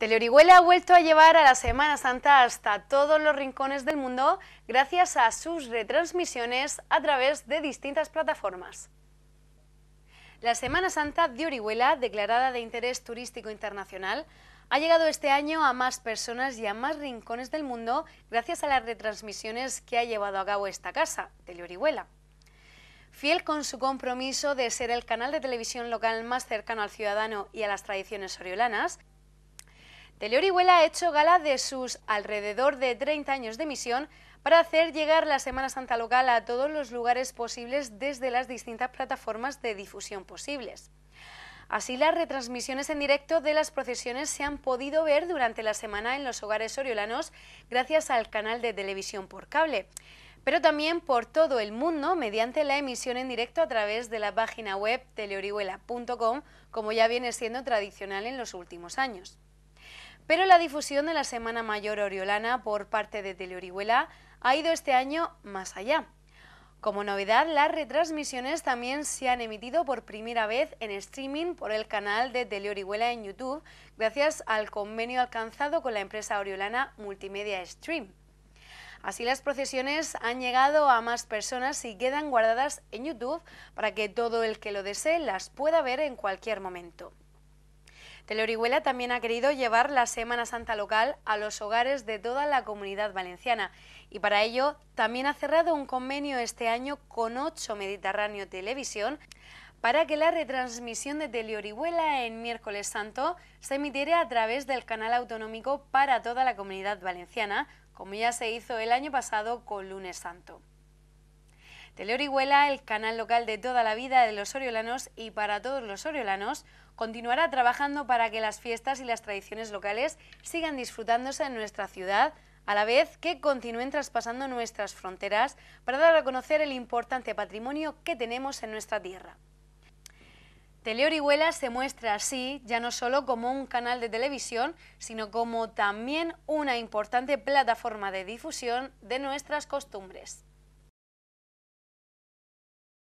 Teleorihuela ha vuelto a llevar a la Semana Santa hasta todos los rincones del mundo gracias a sus retransmisiones a través de distintas plataformas. La Semana Santa de Orihuela, declarada de interés turístico internacional, ha llegado este año a más personas y a más rincones del mundo gracias a las retransmisiones que ha llevado a cabo esta casa, Teleorihuela. Fiel con su compromiso de ser el canal de televisión local más cercano al ciudadano y a las tradiciones oriolanas, Teleorihuela ha hecho gala de sus alrededor de 30 años de misión para hacer llegar la Semana Santa local a todos los lugares posibles desde las distintas plataformas de difusión posibles. Así, las retransmisiones en directo de las procesiones se han podido ver durante la semana en los hogares oriolanos gracias al canal de televisión por cable, pero también por todo el mundo mediante la emisión en directo a través de la página web teleorihuela.com, como ya viene siendo tradicional en los últimos años. Pero la difusión de la Semana Mayor Oriolana por parte de Teleorihuela ha ido este año más allá. Como novedad, las retransmisiones también se han emitido por primera vez en streaming por el canal de Teleorihuela en YouTube, gracias al convenio alcanzado con la empresa oriolana Multimedia Stream. Así las procesiones han llegado a más personas y quedan guardadas en YouTube para que todo el que lo desee las pueda ver en cualquier momento. Teleorihuela también ha querido llevar la Semana Santa local a los hogares de toda la comunidad valenciana y para ello también ha cerrado un convenio este año con 8 Mediterráneo Televisión para que la retransmisión de Teleorihuela en miércoles santo se emitiera a través del canal autonómico para toda la comunidad valenciana, como ya se hizo el año pasado con lunes santo. Teleorihuela, el canal local de toda la vida de los oriolanos y para todos los oriolanos, continuará trabajando para que las fiestas y las tradiciones locales sigan disfrutándose en nuestra ciudad, a la vez que continúen traspasando nuestras fronteras para dar a conocer el importante patrimonio que tenemos en nuestra tierra. Teleorihuela se muestra así ya no solo como un canal de televisión, sino como también una importante plataforma de difusión de nuestras costumbres.